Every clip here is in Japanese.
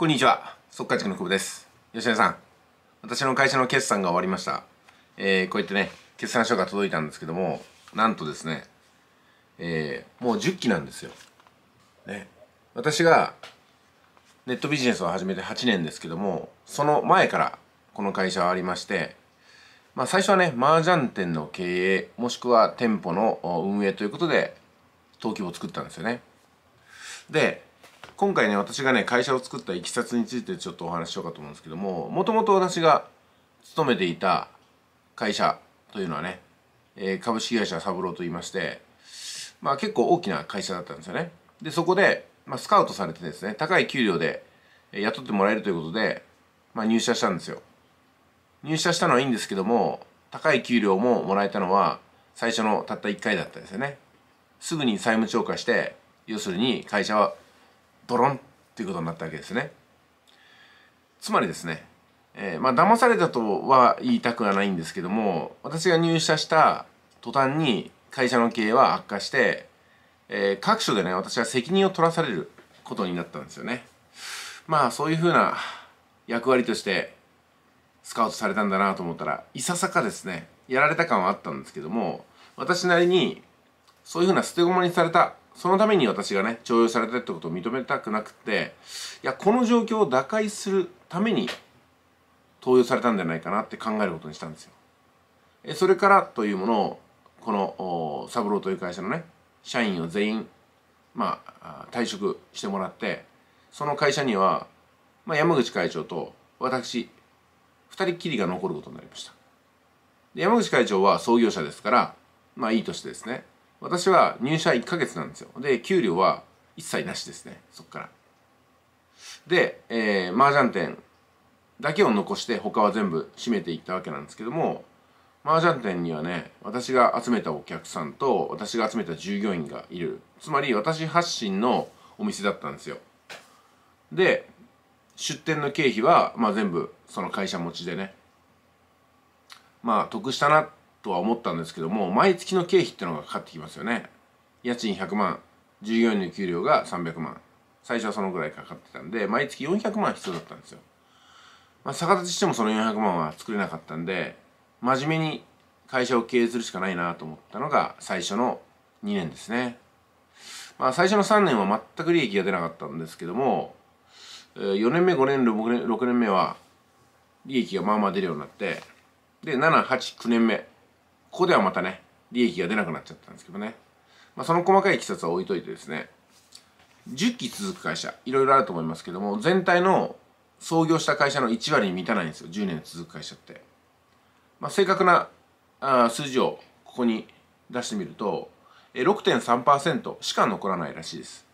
こんにちは速稼塾の久保です吉田さん私の会社の決算が終わりました、えー、こうやってね決算書が届いたんですけどもなんとですね、えー、もう10期なんですよ、ね、私がネットビジネスを始めて8年ですけどもその前からこの会社はありましてまあ最初はね麻雀店の経営もしくは店舗の運営ということで登記簿を作ったんですよねで今回ね私がね会社を作ったいきさつについてちょっとお話ししようかと思うんですけどももともと私が勤めていた会社というのはね、えー、株式会社サブローと言いましてまあ結構大きな会社だったんですよねでそこで、まあ、スカウトされてですね高い給料で雇ってもらえるということで、まあ、入社したんですよ入社したのはいいんですけども高い給料ももらえたのは最初のたった1回だったんですよねすぐに債務超過して要するに会社はドロンっていうことになったわけですね。つまりですね、えー、まあ騙されたとは言いたくはないんですけども私が入社した途端に会社の経営は悪化して、えー、各所でね私は責任を取らされることになったんですよね。まあそういうふうな役割としてスカウトされたんだなと思ったらいささかですねやられた感はあったんですけども私なりにそういうふうな捨て駒にされたそのために私がね、徴用されたってことを認めたくなくて、いや、この状況を打開するために、投与されたんじゃないかなって考えることにしたんですよ。えそれからというものを、この、サブローという会社のね、社員を全員、まあ、退職してもらって、その会社には、まあ、山口会長と私、二人きりが残ることになりました。で山口会長は創業者ですから、まあいいとしてですね、私は入社1ヶ月なんですよで給料は一切なしですねそっからで、えー、麻雀店だけを残して他は全部閉めていったわけなんですけども麻雀店にはね私が集めたお客さんと私が集めた従業員がいるつまり私発信のお店だったんですよで出店の経費は、まあ、全部その会社持ちでねまあ得したなっとは思ったんですけども毎月の経費ってのがかかってきますよね家賃100万従業員の給料が300万最初はそのぐらいかかってたんで毎月400万必要だったんですよまあ逆立ちしてもその400万は作れなかったんで真面目に会社を経営するしかないなと思ったのが最初の2年ですねまあ最初の3年は全く利益が出なかったんですけども4年目5年6年 ,6 年目は利益がまあまあ出るようになってで789年目ここではまたね、利益が出なくなっちゃったんですけどね。まあ、その細かい記述は置いといてですね、10期続く会社、いろいろあると思いますけども、全体の創業した会社の1割に満たないんですよ、10年続く会社って。まあ、正確なあ数字をここに出してみると、6.3%しか残らないらしいです。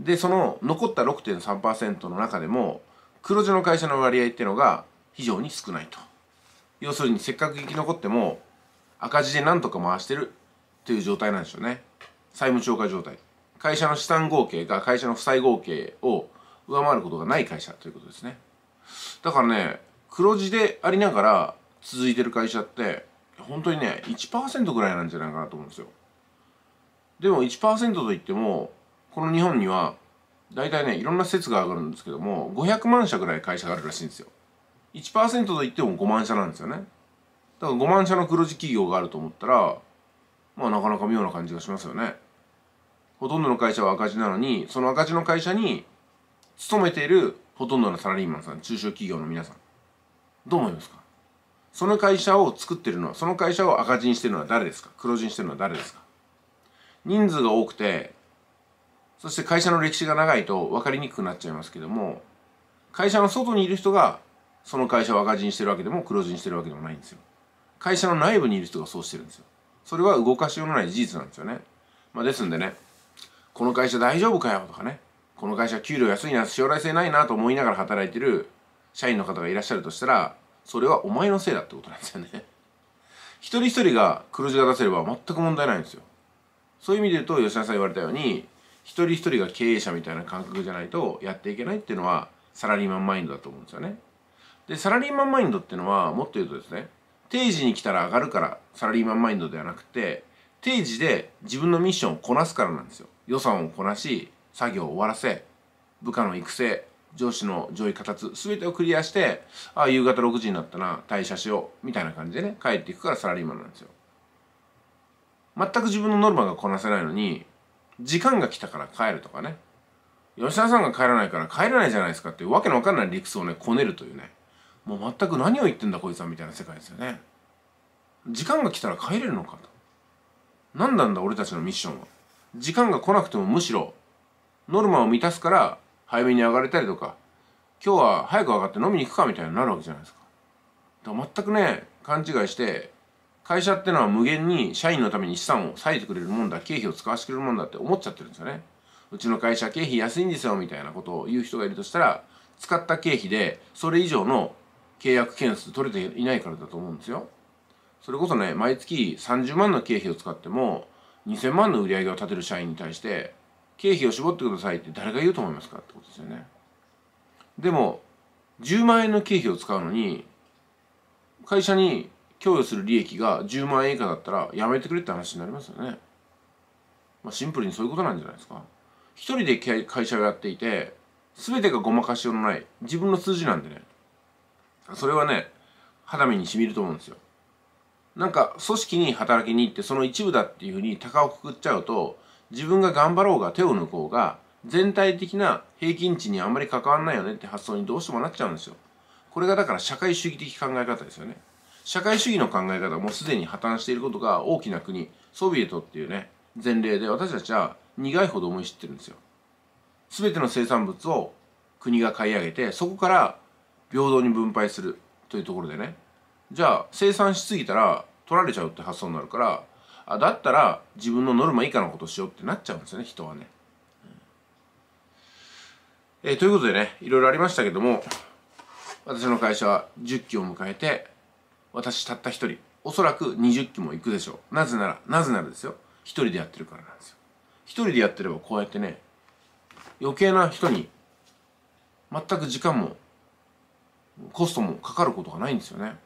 で、その残った6.3%の中でも、黒字の会社の割合っていうのが非常に少ないと。要するにせっかく生き残っても赤字で何とか回してるという状態なんでしょうね債務超過状態会社の資産合計が会社の負債合計を上回ることがない会社ということですねだからね黒字でありながら続いてる会社って本当にね1%ぐらいなんじゃないかなと思うんですよでも1%といってもこの日本には大体ねいろんな説が上がるんですけども500万社ぐらい会社があるらしいんですよ1%といっても5万社なんですよねだから5万社の黒字企業があると思ったらまあなかなか妙な感じがしますよねほとんどの会社は赤字なのにその赤字の会社に勤めているほとんどのサラリーマンさん中小企業の皆さんどう思いますかその会社を作ってるのはその会社を赤字にしてるのは誰ですか黒字にしてるのは誰ですか人数が多くてそして会社の歴史が長いと分かりにくくなっちゃいますけども会社の外にいる人がその会社を赤字にしてるわけでも黒字にしてるわけでもないんですよ。会社の内部にいる人がそうしてるんですよそれは動かしようのない事実なんですよね、まあ、ですんでねこの会社大丈夫かよとかねこの会社給料安いな将来性ないなと思いながら働いてる社員の方がいらっしゃるとしたらそれはお前のせいだってことなんですよね一人一人が黒字が出せれば全く問題ないんですよそういう意味で言うと吉田さん言われたように一人一人が経営者みたいな感覚じゃないとやっていけないっていうのはサラリーマンマインドだと思うんですよねでサラリーマンマインドっていうのはもっと言うとですね定時に来たら上がるからサラリーマンマインドではなくて定時で自分のミッションをこなすからなんですよ予算をこなし作業を終わらせ部下の育成上司の上位形全てをクリアしてああ夕方6時になったな退社しようみたいな感じでね帰っていくからサラリーマンなんですよ全く自分のノルマがこなせないのに時間が来たから帰るとかね吉田さんが帰らないから帰らないじゃないですかっていうわけのわかんない理屈をねこねるというねもう全く何を言ってんだこいつはみたいな世界ですよね時間が来たら帰れるのかと何なんだ俺たちのミッションは時間が来なくてもむしろノルマを満たすから早めに上がれたりとか今日は早く上がって飲みに行くかみたいになるわけじゃないですかだから全くね勘違いして会社ってのは無限に社員のために資産を割いてくれるもんだ経費を使わせてくれるもんだって思っちゃってるんですよねうちの会社経費安いんですよみたいなことを言う人がいるとしたら使った経費でそれ以上の契約件数取れていないからだと思うんですよ。それこそね、毎月30万の経費を使っても、2000万の売り上げを立てる社員に対して、経費を絞ってくださいって誰が言うと思いますかってことですよね。でも、10万円の経費を使うのに、会社に供与する利益が10万円以下だったらやめてくれって話になりますよね。まあ、シンプルにそういうことなんじゃないですか。一人で会社をやっていて、全てがごまかしようのない自分の数字なんでね。それはね肌身にしみると思うんですよなんか組織に働きに行ってその一部だっていうふうに高をくくっちゃうと自分が頑張ろうが手を抜こうが全体的な平均値にあんまり関わんないよねって発想にどうしてもなっちゃうんですよこれがだから社会主義的考え方ですよね社会主義の考え方もすでに破綻していることが大きな国ソビエトっていうね前例で私たちは苦いほど思い知ってるんですよ全ての生産物を国が買い上げてそこから平等に分配するというところでねじゃあ生産しすぎたら取られちゃうって発想になるからあだったら自分のノルマ以下のことしようってなっちゃうんですよね人はね。えー、ということでねいろいろありましたけども私の会社は10期を迎えて私たった1人おそらく20期も行くでしょうなぜならなぜならですよ1人でやってるからなんですよ1人でやってればこうやってね余計な人に全く時間もコストもかかることがないんですよね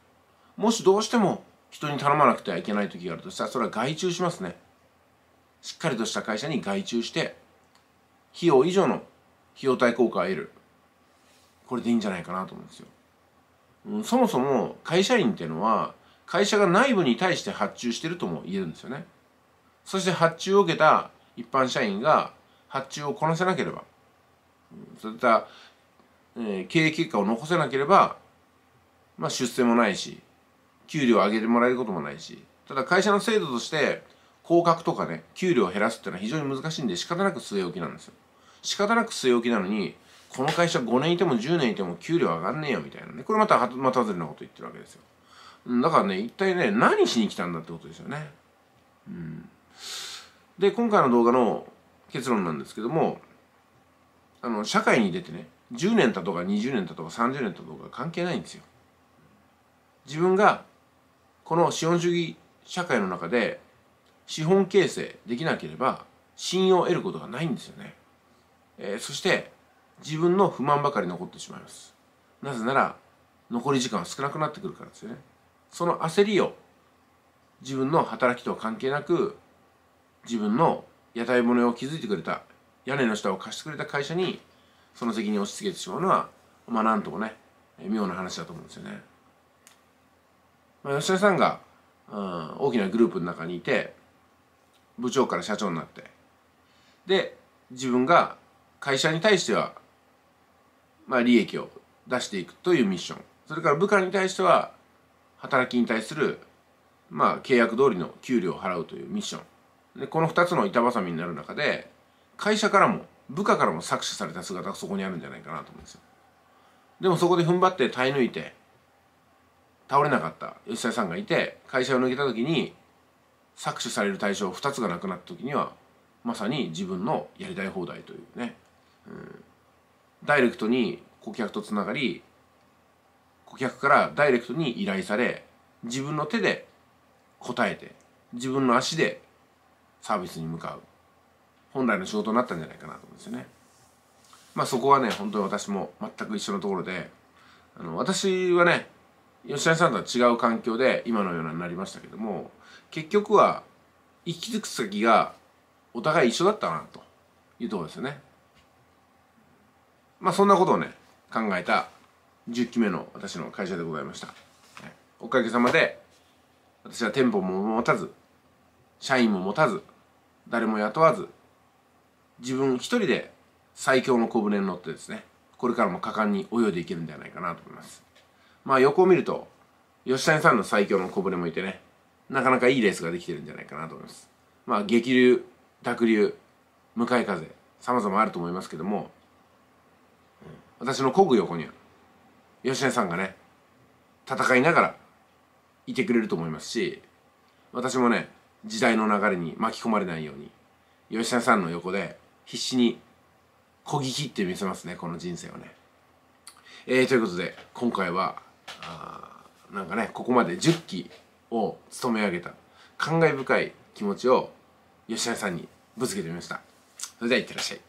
もしどうしても人に頼まなくてはいけない時があるとしたらそれは外注しますねしっかりとした会社に外注して費用以上の費用対効果を得るこれでいいんじゃないかなと思うんですよ、うん、そもそも会社員っていうのは会社が内部に対して発注してるとも言えるんですよねそして発注を受けた一般社員が発注をこなせなければそういったえー、経営結果を残せなければ、まあ、出世もないし給料を上げてもらえることもないしただ会社の制度として降格とかね給料を減らすっていうのは非常に難しいんで仕方なく据え置きなんですよ仕方なく据え置きなのにこの会社5年いても10年いても給料上がんねえよみたいなねこれまたまたずれなこと言ってるわけですよだからね一体ね何しに来たんだってことですよねうんで今回の動画の結論なんですけどもあの社会に出てね10年たとか20年たとか30年たとか関係ないんですよ。自分がこの資本主義社会の中で資本形成できなければ信用を得ることがないんですよね。えー、そして自分の不満ばかり残ってしまいます。なぜなら残り時間は少なくなってくるからですよね。その焦りを自分の働きとは関係なく自分の屋台骨を築いてくれた屋根の下を貸してくれた会社にその責任を押し付けてしまうのはまあなんともね妙な話だと思うんですよね。まあ、吉田さんが、うん、大きなグループの中にいて部長から社長になってで自分が会社に対しては、まあ、利益を出していくというミッションそれから部下に対しては働きに対する、まあ、契約通りの給料を払うというミッションでこの2つの板挟みになる中で会社からも部下からも搾取された姿がそこにあるんじゃないかなと思うんですよでもそこで踏ん張って耐え抜いて倒れなかった吉田さんがいて会社を抜けた時に搾取される対象2つがなくなった時にはまさに自分のやりたい放題というね、うん、ダイレクトに顧客とつながり顧客からダイレクトに依頼され自分の手で答えて自分の足でサービスに向かう本来の仕事になったんじゃないかなと思うんですよね。まあそこはね本当に私も全く一緒のところであの私はね吉谷さんとは違う環境で今のようなになりましたけども結局は行き着く先がお互い一緒だったなというところですよね。まあそんなことをね考えた10期目の私の会社でございました。おかげさまで私は店舗も持たず社員も持たず誰も雇わず自分一人で最強の小舟に乗ってですねこれからも果敢に泳いでいけるんじゃないかなと思いますまあ横を見ると吉谷さんの最強の小舟もいてねなかなかいいレースができてるんじゃないかなと思いますまあ激流濁流向かい風様々あると思いますけども私のこぐ横には吉谷さんがね戦いながらいてくれると思いますし私もね時代の流れに巻き込まれないように吉谷さんの横で必死にこぎ切ってみせますねこの人生をね。えー、ということで今回はあなんかねここまで10期を務め上げた感慨深い気持ちを吉谷さんにぶつけてみました。それではいってらっしゃい。